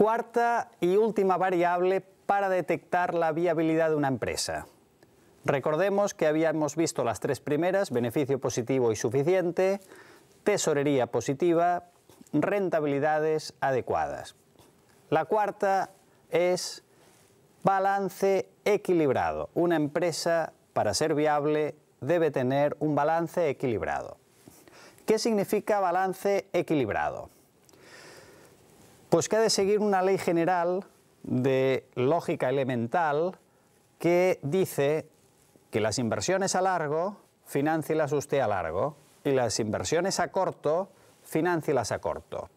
Cuarta y última variable para detectar la viabilidad de una empresa. Recordemos que habíamos visto las tres primeras, beneficio positivo y suficiente, tesorería positiva, rentabilidades adecuadas. La cuarta es balance equilibrado. Una empresa, para ser viable, debe tener un balance equilibrado. ¿Qué significa balance equilibrado? Pues que ha de seguir una ley general de lógica elemental que dice que las inversiones a largo, financielas usted a largo, y las inversiones a corto, las a corto.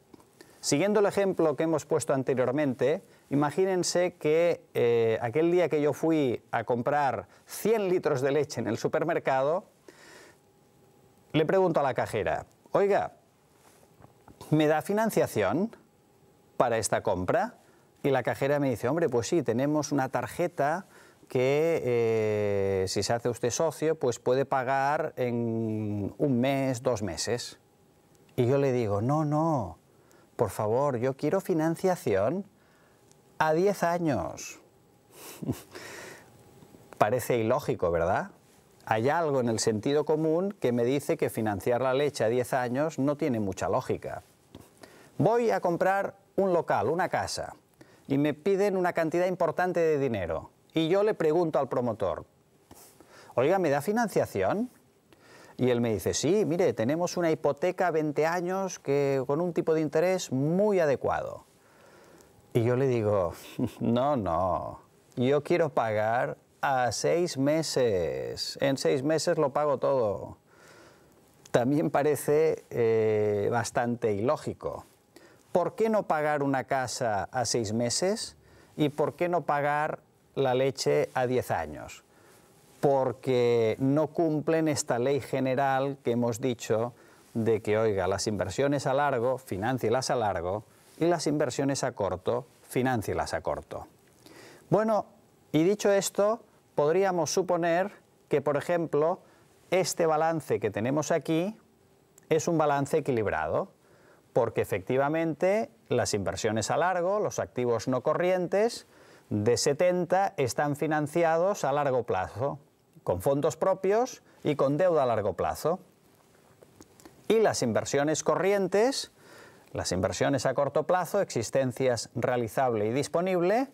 Siguiendo el ejemplo que hemos puesto anteriormente, imagínense que eh, aquel día que yo fui a comprar 100 litros de leche en el supermercado, le pregunto a la cajera, oiga, ¿me da financiación? para esta compra? Y la cajera me dice, hombre, pues sí, tenemos una tarjeta que eh, si se hace usted socio, pues puede pagar en un mes, dos meses. Y yo le digo, no, no, por favor, yo quiero financiación a 10 años. Parece ilógico, ¿verdad? Hay algo en el sentido común que me dice que financiar la leche a 10 años no tiene mucha lógica. Voy a comprar un local, una casa, y me piden una cantidad importante de dinero, y yo le pregunto al promotor, oiga, ¿me da financiación? Y él me dice, sí, mire, tenemos una hipoteca 20 años que, con un tipo de interés muy adecuado. Y yo le digo, no, no, yo quiero pagar a seis meses. En seis meses lo pago todo. También parece eh, bastante ilógico. ¿por qué no pagar una casa a seis meses y por qué no pagar la leche a diez años? Porque no cumplen esta ley general que hemos dicho de que, oiga, las inversiones a largo, financielas a largo, y las inversiones a corto, financielas a corto. Bueno, y dicho esto, podríamos suponer que, por ejemplo, este balance que tenemos aquí es un balance equilibrado porque efectivamente las inversiones a largo, los activos no corrientes de 70 están financiados a largo plazo, con fondos propios y con deuda a largo plazo. Y las inversiones corrientes, las inversiones a corto plazo, existencias realizable y disponible,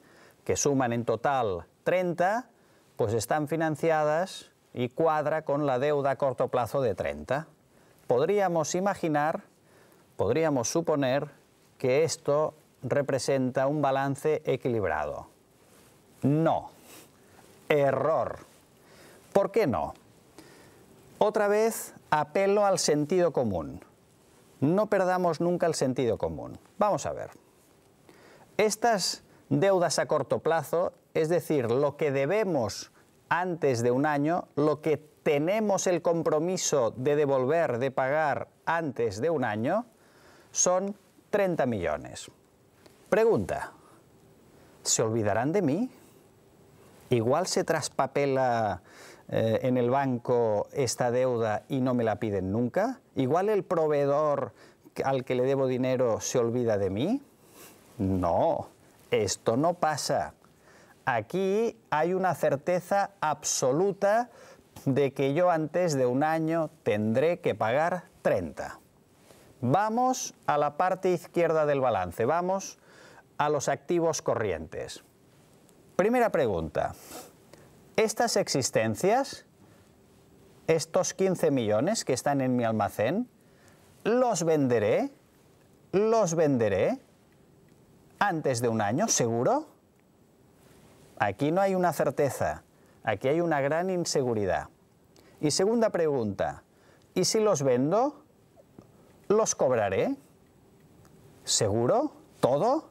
que suman en total 30, pues están financiadas y cuadra con la deuda a corto plazo de 30. Podríamos imaginar podríamos suponer que esto representa un balance equilibrado. No. Error. ¿Por qué no? Otra vez apelo al sentido común. No perdamos nunca el sentido común. Vamos a ver. Estas deudas a corto plazo, es decir, lo que debemos antes de un año, lo que tenemos el compromiso de devolver, de pagar antes de un año, son 30 millones. Pregunta, ¿se olvidarán de mí? Igual se traspapela eh, en el banco esta deuda y no me la piden nunca. Igual el proveedor al que le debo dinero se olvida de mí. No, esto no pasa. Aquí hay una certeza absoluta de que yo antes de un año tendré que pagar 30. Vamos a la parte izquierda del balance, vamos a los activos corrientes. Primera pregunta, estas existencias, estos 15 millones que están en mi almacén, ¿los venderé? ¿Los venderé? ¿Antes de un año, seguro? Aquí no hay una certeza, aquí hay una gran inseguridad. Y segunda pregunta, ¿y si los vendo? los cobraré. ¿Seguro? ¿Todo?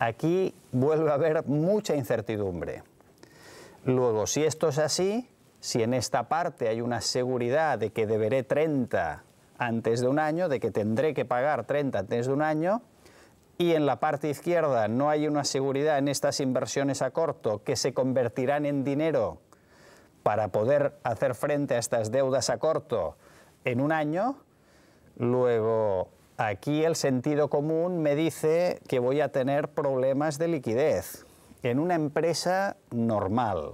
Aquí vuelve a haber mucha incertidumbre. Luego, si esto es así, si en esta parte hay una seguridad de que deberé 30 antes de un año, de que tendré que pagar 30 antes de un año, y en la parte izquierda no hay una seguridad en estas inversiones a corto que se convertirán en dinero para poder hacer frente a estas deudas a corto en un año, Luego, aquí el sentido común me dice que voy a tener problemas de liquidez en una empresa normal.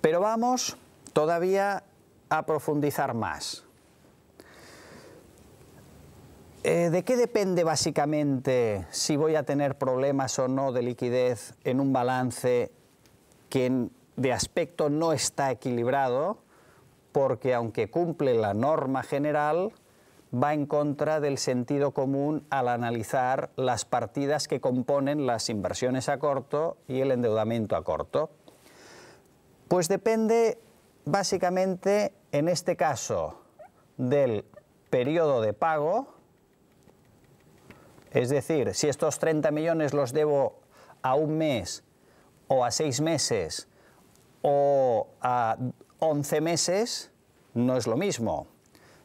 Pero vamos todavía a profundizar más. Eh, ¿De qué depende básicamente si voy a tener problemas o no de liquidez en un balance que de aspecto no está equilibrado? porque aunque cumple la norma general, va en contra del sentido común al analizar las partidas que componen las inversiones a corto y el endeudamiento a corto. Pues depende básicamente, en este caso, del periodo de pago, es decir, si estos 30 millones los debo a un mes o a seis meses o a 11 meses no es lo mismo.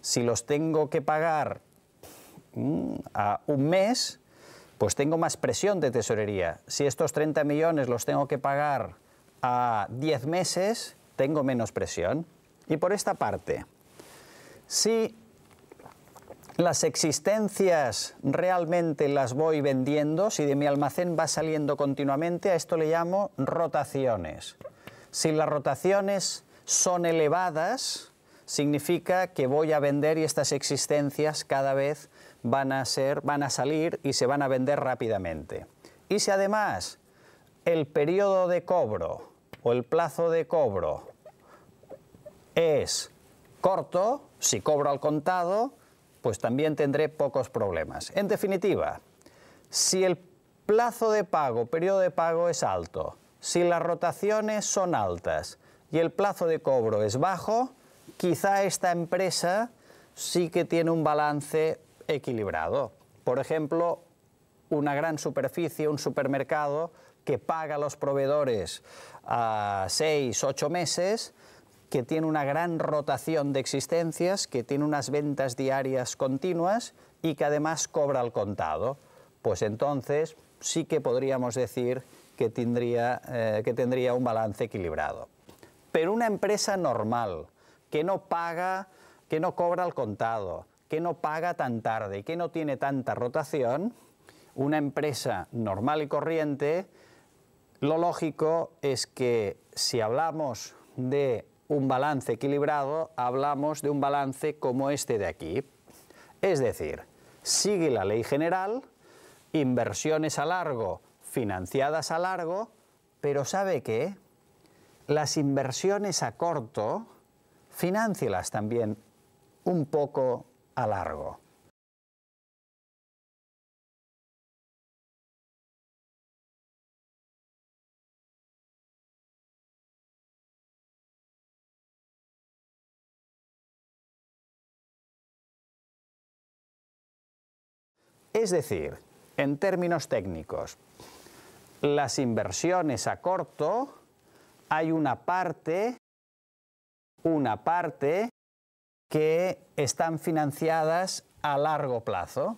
Si los tengo que pagar mm, a un mes, pues tengo más presión de tesorería. Si estos 30 millones los tengo que pagar a 10 meses, tengo menos presión. Y por esta parte, si las existencias realmente las voy vendiendo, si de mi almacén va saliendo continuamente, a esto le llamo rotaciones. Si las rotaciones son elevadas, significa que voy a vender y estas existencias cada vez van a, salir y se van a vender rápidamente. Y si además el periodo de cobro o el plazo de cobro es corto, si cobro al contado, pues también tendré pocos problemas. En definitiva, si el plazo de pago, periodo de pago es alto, si las rotaciones son altas, y el plazo de cobro es bajo, quizá esta empresa sí que tiene un balance equilibrado. Por ejemplo, una gran superficie, un supermercado que paga a los proveedores a ah, seis, ocho meses, que tiene una gran rotación de existencias, que tiene unas ventas diarias continuas y que además cobra al contado. Pues entonces sí que podríamos decir que tendría, eh, que tendría un balance equilibrado. Pero una empresa normal, que no paga, que no cobra al contado, que no paga tan tarde, que no tiene tanta rotación, una empresa normal y corriente, lo lógico es que si hablamos de un balance equilibrado, hablamos de un balance como este de aquí. Es decir, sigue la ley general, inversiones a largo, financiadas a largo, pero ¿sabe qué? las inversiones a corto, financialas también un poco a largo. Es decir, en términos técnicos, las inversiones a corto hay una parte, una parte que están financiadas a largo plazo.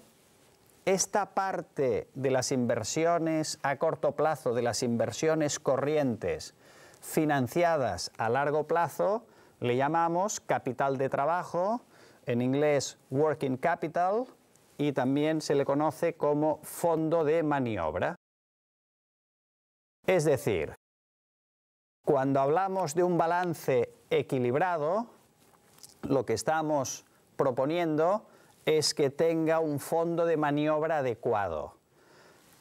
Esta parte de las inversiones a corto plazo, de las inversiones corrientes financiadas a largo plazo, le llamamos capital de trabajo, en inglés working capital, y también se le conoce como fondo de maniobra. Es decir, cuando hablamos de un balance equilibrado, lo que estamos proponiendo es que tenga un fondo de maniobra adecuado.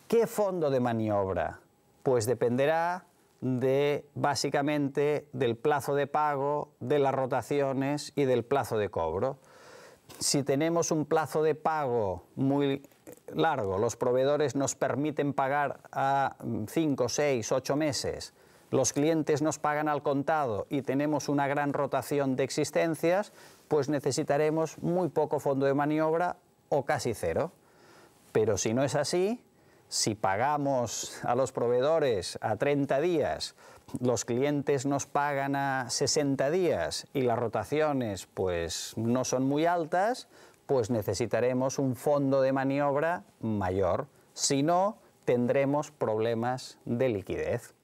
¿Qué fondo de maniobra? Pues dependerá de básicamente del plazo de pago, de las rotaciones y del plazo de cobro. Si tenemos un plazo de pago muy largo, los proveedores nos permiten pagar a 5, 6, 8 meses, los clientes nos pagan al contado y tenemos una gran rotación de existencias, pues necesitaremos muy poco fondo de maniobra o casi cero. Pero si no es así, si pagamos a los proveedores a 30 días, los clientes nos pagan a 60 días y las rotaciones pues no son muy altas, pues necesitaremos un fondo de maniobra mayor. Si no, tendremos problemas de liquidez.